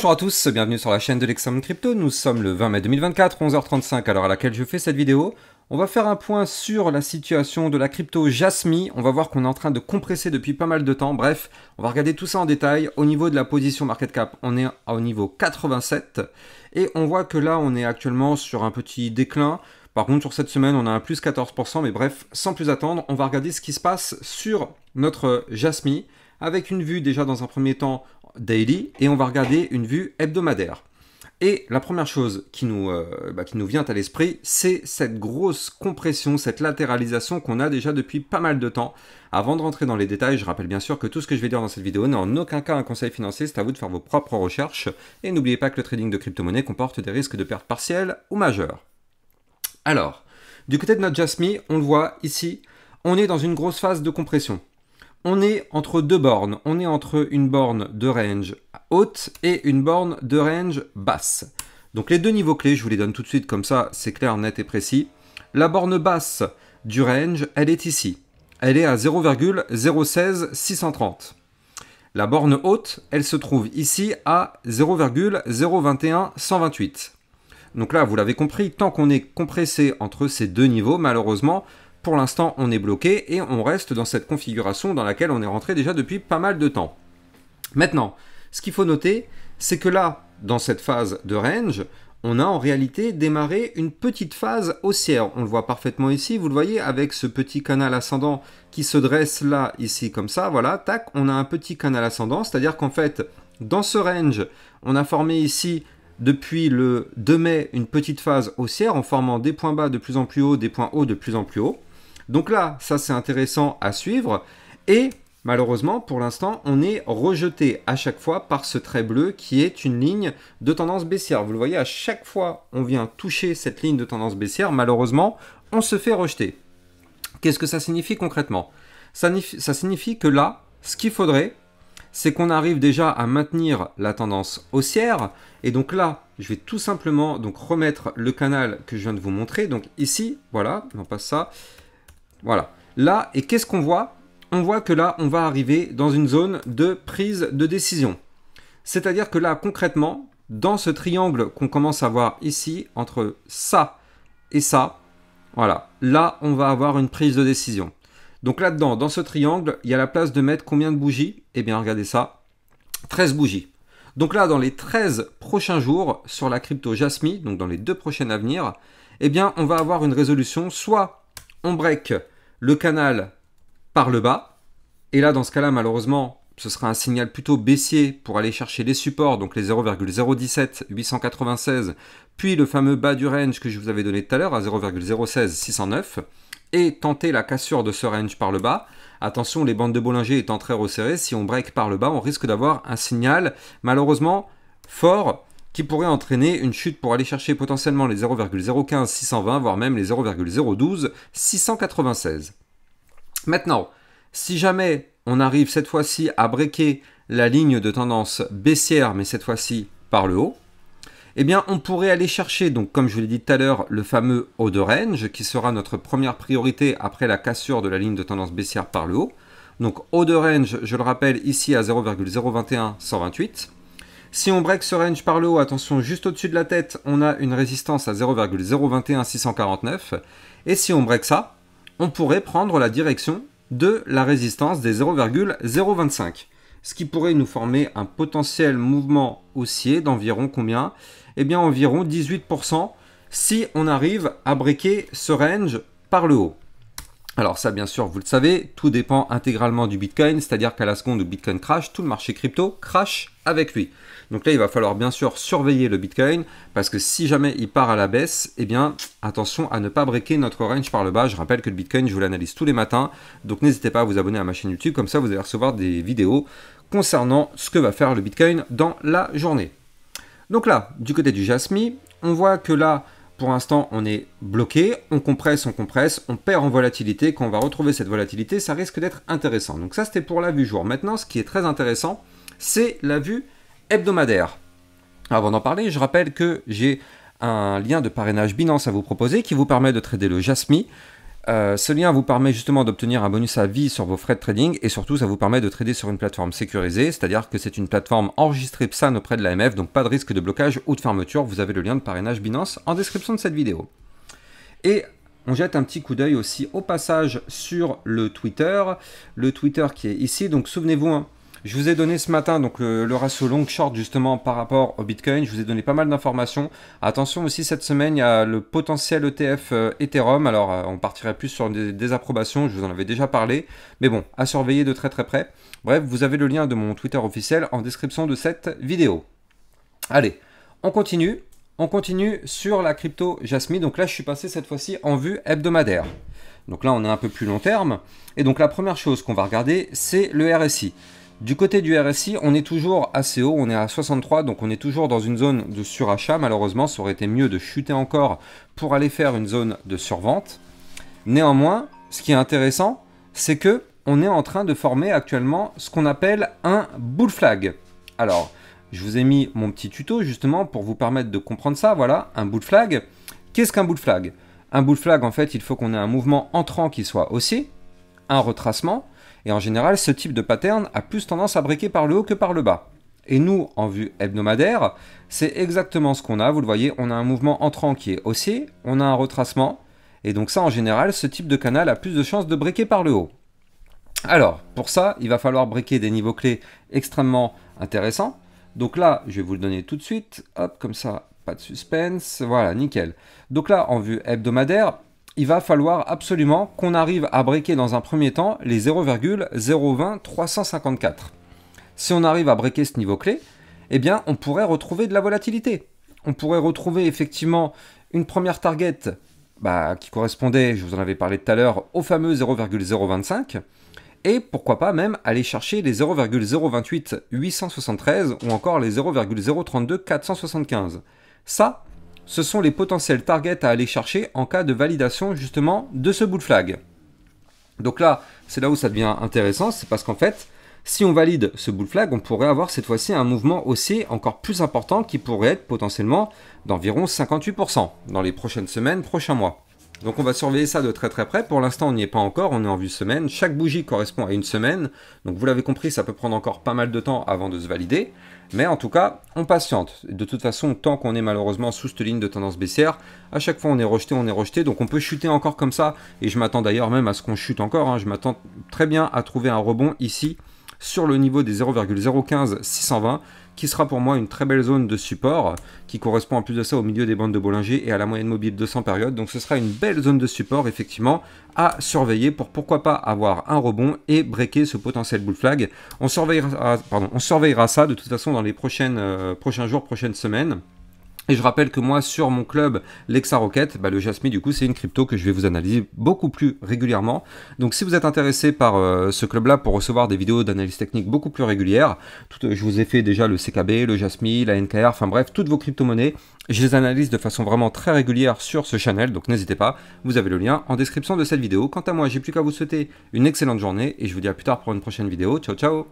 Bonjour à tous, bienvenue sur la chaîne de l'Examen Crypto, nous sommes le 20 mai 2024, 11h35 à l'heure à laquelle je fais cette vidéo. On va faire un point sur la situation de la crypto JASMINE, On va voir qu'on est en train de compresser depuis pas mal de temps. Bref, on va regarder tout ça en détail. Au niveau de la position market cap, on est au niveau 87. Et on voit que là, on est actuellement sur un petit déclin. Par contre, sur cette semaine, on a un plus 14%. Mais bref, sans plus attendre, on va regarder ce qui se passe sur notre JASMINE, Avec une vue déjà dans un premier temps daily et on va regarder une vue hebdomadaire. Et la première chose qui nous, euh, bah, qui nous vient à l'esprit, c'est cette grosse compression, cette latéralisation qu'on a déjà depuis pas mal de temps. Avant de rentrer dans les détails, je rappelle bien sûr que tout ce que je vais dire dans cette vidéo n'est en aucun cas un conseil financier, c'est à vous de faire vos propres recherches. Et n'oubliez pas que le trading de crypto-monnaie comporte des risques de perte partielle ou majeure. Alors, du côté de notre Jasmine, on le voit ici, on est dans une grosse phase de compression. On est entre deux bornes. On est entre une borne de range haute et une borne de range basse. Donc les deux niveaux clés, je vous les donne tout de suite comme ça, c'est clair, net et précis. La borne basse du range, elle est ici. Elle est à 0,016 630. La borne haute, elle se trouve ici à 0,021 128. Donc là, vous l'avez compris, tant qu'on est compressé entre ces deux niveaux, malheureusement, pour l'instant, on est bloqué et on reste dans cette configuration dans laquelle on est rentré déjà depuis pas mal de temps. Maintenant, ce qu'il faut noter, c'est que là, dans cette phase de range, on a en réalité démarré une petite phase haussière. On le voit parfaitement ici, vous le voyez, avec ce petit canal ascendant qui se dresse là, ici, comme ça, voilà, tac, on a un petit canal ascendant, c'est-à-dire qu'en fait, dans ce range, on a formé ici, depuis le 2 mai, une petite phase haussière en formant des points bas de plus en plus haut, des points hauts de plus en plus haut. Donc là, ça c'est intéressant à suivre. Et malheureusement, pour l'instant, on est rejeté à chaque fois par ce trait bleu qui est une ligne de tendance baissière. Vous le voyez, à chaque fois on vient toucher cette ligne de tendance baissière, malheureusement, on se fait rejeter. Qu'est-ce que ça signifie concrètement ça, ça signifie que là, ce qu'il faudrait, c'est qu'on arrive déjà à maintenir la tendance haussière. Et donc là, je vais tout simplement donc remettre le canal que je viens de vous montrer. Donc ici, voilà, on passe ça. Voilà. Là, et qu'est-ce qu'on voit On voit que là, on va arriver dans une zone de prise de décision. C'est-à-dire que là, concrètement, dans ce triangle qu'on commence à voir ici, entre ça et ça, voilà, là, on va avoir une prise de décision. Donc là-dedans, dans ce triangle, il y a la place de mettre combien de bougies Eh bien, regardez ça, 13 bougies. Donc là, dans les 13 prochains jours, sur la crypto Jasmine, donc dans les deux prochaines à venir, eh bien, on va avoir une résolution, soit on break le canal par le bas. Et là, dans ce cas-là, malheureusement, ce sera un signal plutôt baissier pour aller chercher les supports, donc les 0,017 896, puis le fameux bas du range que je vous avais donné tout à l'heure à 0,016 609, et tenter la cassure de ce range par le bas. Attention, les bandes de Bollinger étant très resserrées, si on break par le bas, on risque d'avoir un signal malheureusement fort qui pourrait entraîner une chute pour aller chercher potentiellement les 0,015 620, voire même les 0,012 696. Maintenant, si jamais on arrive cette fois-ci à breaker la ligne de tendance baissière, mais cette fois-ci par le haut, eh bien on pourrait aller chercher, donc comme je vous l'ai dit tout à l'heure, le fameux haut de range, qui sera notre première priorité après la cassure de la ligne de tendance baissière par le haut. Donc haut de range, je le rappelle ici à 0,021 128. Si on break ce range par le haut, attention, juste au-dessus de la tête, on a une résistance à 0,021649. Et si on break ça, on pourrait prendre la direction de la résistance des 0,025. Ce qui pourrait nous former un potentiel mouvement haussier d'environ combien Eh bien environ 18% si on arrive à breaker ce range par le haut. Alors ça, bien sûr, vous le savez, tout dépend intégralement du Bitcoin, c'est-à-dire qu'à la seconde où Bitcoin crash, tout le marché crypto crash avec lui. Donc là, il va falloir bien sûr surveiller le Bitcoin, parce que si jamais il part à la baisse, eh bien, attention à ne pas breaker notre range par le bas. Je rappelle que le Bitcoin, je vous l'analyse tous les matins, donc n'hésitez pas à vous abonner à ma chaîne YouTube, comme ça vous allez recevoir des vidéos concernant ce que va faire le Bitcoin dans la journée. Donc là, du côté du Jasmine, on voit que là, pour l'instant, on est bloqué, on compresse, on compresse, on perd en volatilité. Quand on va retrouver cette volatilité, ça risque d'être intéressant. Donc ça, c'était pour la vue jour. Maintenant, ce qui est très intéressant, c'est la vue hebdomadaire. Avant d'en parler, je rappelle que j'ai un lien de parrainage Binance à vous proposer qui vous permet de trader le Jasmi euh, ce lien vous permet justement d'obtenir un bonus à vie sur vos frais de trading et surtout ça vous permet de trader sur une plateforme sécurisée, c'est-à-dire que c'est une plateforme enregistrée PSAN auprès de l'AMF, donc pas de risque de blocage ou de fermeture. Vous avez le lien de parrainage Binance en description de cette vidéo. Et on jette un petit coup d'œil aussi au passage sur le Twitter, le Twitter qui est ici, donc souvenez-vous, hein, je vous ai donné ce matin donc euh, le, ratio long-short justement par rapport au Bitcoin. Je vous ai donné pas mal d'informations. Attention aussi cette semaine, il y a le potentiel ETF euh, Ethereum. Alors euh, on partirait plus sur des désapprobations, je vous en avais déjà parlé. Mais bon, à surveiller de très très près. Bref, vous avez le lien de mon Twitter officiel en description de cette vidéo. Allez, on continue. On continue sur la crypto Jasmine. Donc là, je suis passé cette fois-ci en vue hebdomadaire. Donc là, on est un peu plus long terme. Et donc la première chose qu'on va regarder, c'est le RSI. Du côté du RSI, on est toujours assez haut, on est à 63, donc on est toujours dans une zone de surachat. Malheureusement, ça aurait été mieux de chuter encore pour aller faire une zone de survente. Néanmoins, ce qui est intéressant, c'est que on est en train de former actuellement ce qu'on appelle un bull flag. Alors, je vous ai mis mon petit tuto justement pour vous permettre de comprendre ça. Voilà, un bull flag. Qu'est-ce qu'un bull flag Un bull flag, en fait, il faut qu'on ait un mouvement entrant qui soit haussier, un retracement, et en général, ce type de pattern a plus tendance à briquer par le haut que par le bas. Et nous, en vue hebdomadaire, c'est exactement ce qu'on a. Vous le voyez, on a un mouvement entrant qui est haussier, on a un retracement. Et donc ça, en général, ce type de canal a plus de chances de briquer par le haut. Alors, pour ça, il va falloir briquer des niveaux clés extrêmement intéressants. Donc là, je vais vous le donner tout de suite. Hop, comme ça, pas de suspense. Voilà, nickel. Donc là, en vue hebdomadaire, il va falloir absolument qu'on arrive à breaker dans un premier temps les 0,020 Si on arrive à breaker ce niveau clé, eh bien on pourrait retrouver de la volatilité. On pourrait retrouver effectivement une première target bah, qui correspondait, je vous en avais parlé tout à l'heure, au fameux 0,025 et pourquoi pas même aller chercher les 0,028 873 ou encore les 0,032 475. Ça, ce sont les potentiels targets à aller chercher en cas de validation justement de ce bull flag. Donc là, c'est là où ça devient intéressant, c'est parce qu'en fait, si on valide ce bull flag, on pourrait avoir cette fois-ci un mouvement haussier encore plus important qui pourrait être potentiellement d'environ 58% dans les prochaines semaines, prochains mois. Donc on va surveiller ça de très très près. Pour l'instant, on n'y est pas encore, on est en vue semaine. Chaque bougie correspond à une semaine. Donc vous l'avez compris, ça peut prendre encore pas mal de temps avant de se valider. Mais en tout cas, on patiente. De toute façon, tant qu'on est malheureusement sous cette ligne de tendance baissière, à chaque fois on est rejeté, on est rejeté. Donc on peut chuter encore comme ça. Et je m'attends d'ailleurs même à ce qu'on chute encore. Hein. Je m'attends très bien à trouver un rebond ici sur le niveau des 0,015 620 qui sera pour moi une très belle zone de support qui correspond à plus de ça au milieu des bandes de Bollinger et à la moyenne mobile de 200 périodes. Donc ce sera une belle zone de support effectivement à surveiller pour pourquoi pas avoir un rebond et breaker ce potentiel bull flag. On surveillera, ça de toute façon dans les euh, prochains jours, prochaines semaines. Et je rappelle que moi, sur mon club Lexarocket, bah, le Jasmine, du coup, c'est une crypto que je vais vous analyser beaucoup plus régulièrement. Donc, si vous êtes intéressé par euh, ce club-là pour recevoir des vidéos d'analyse technique beaucoup plus régulières, euh, je vous ai fait déjà le CKB, le Jasmine, la NKR, enfin bref, toutes vos crypto-monnaies. Je les analyse de façon vraiment très régulière sur ce channel, donc n'hésitez pas, vous avez le lien en description de cette vidéo. Quant à moi, j'ai plus qu'à vous souhaiter une excellente journée et je vous dis à plus tard pour une prochaine vidéo. Ciao, ciao